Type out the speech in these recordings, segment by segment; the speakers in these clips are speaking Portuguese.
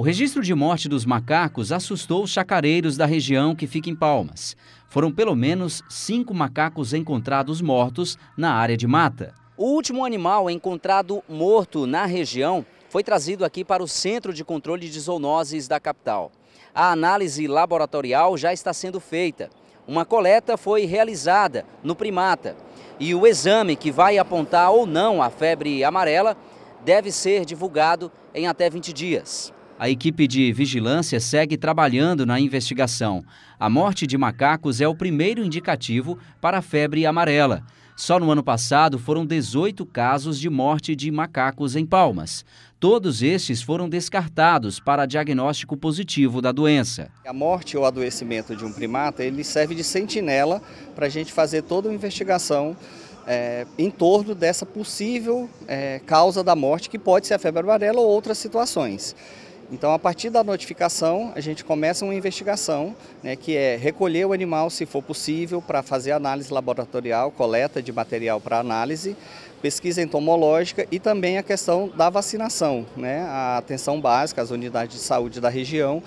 O registro de morte dos macacos assustou os chacareiros da região que fica em Palmas. Foram pelo menos cinco macacos encontrados mortos na área de mata. O último animal encontrado morto na região foi trazido aqui para o Centro de Controle de Zoonoses da capital. A análise laboratorial já está sendo feita. Uma coleta foi realizada no primata e o exame que vai apontar ou não a febre amarela deve ser divulgado em até 20 dias. A equipe de vigilância segue trabalhando na investigação. A morte de macacos é o primeiro indicativo para a febre amarela. Só no ano passado foram 18 casos de morte de macacos em Palmas. Todos estes foram descartados para diagnóstico positivo da doença. A morte ou adoecimento de um primata ele serve de sentinela para a gente fazer toda uma investigação é, em torno dessa possível é, causa da morte, que pode ser a febre amarela ou outras situações. Então, a partir da notificação, a gente começa uma investigação, né, que é recolher o animal, se for possível, para fazer análise laboratorial, coleta de material para análise, pesquisa entomológica e também a questão da vacinação. Né? A atenção básica, as unidades de saúde da região,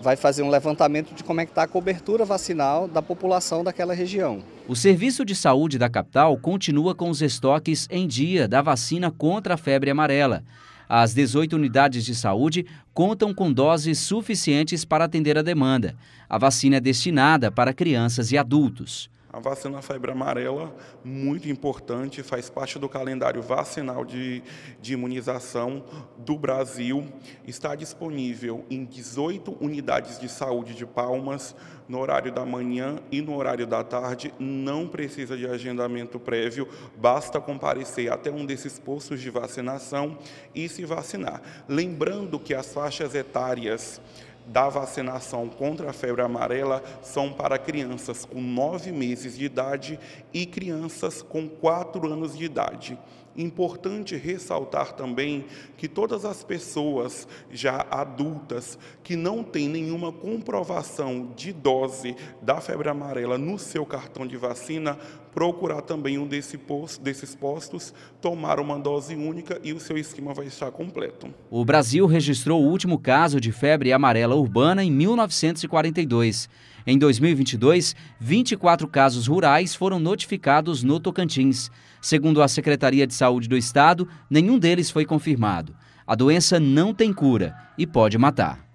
vai fazer um levantamento de como é que está a cobertura vacinal da população daquela região. O Serviço de Saúde da capital continua com os estoques em dia da vacina contra a febre amarela. As 18 unidades de saúde contam com doses suficientes para atender a demanda. A vacina é destinada para crianças e adultos. A vacina febre amarela, muito importante, faz parte do calendário vacinal de, de imunização do Brasil. Está disponível em 18 unidades de saúde de Palmas, no horário da manhã e no horário da tarde. Não precisa de agendamento prévio, basta comparecer até um desses postos de vacinação e se vacinar. Lembrando que as faixas etárias da vacinação contra a febre amarela são para crianças com nove meses de idade e crianças com quatro anos de idade. Importante ressaltar também que todas as pessoas já adultas que não têm nenhuma comprovação de dose da febre amarela no seu cartão de vacina, procurar também um desse posto, desses postos, tomar uma dose única e o seu esquema vai estar completo. O Brasil registrou o último caso de febre amarela urbana em 1942. Em 2022, 24 casos rurais foram notificados no Tocantins. Segundo a Secretaria de Saúde do Estado, nenhum deles foi confirmado. A doença não tem cura e pode matar.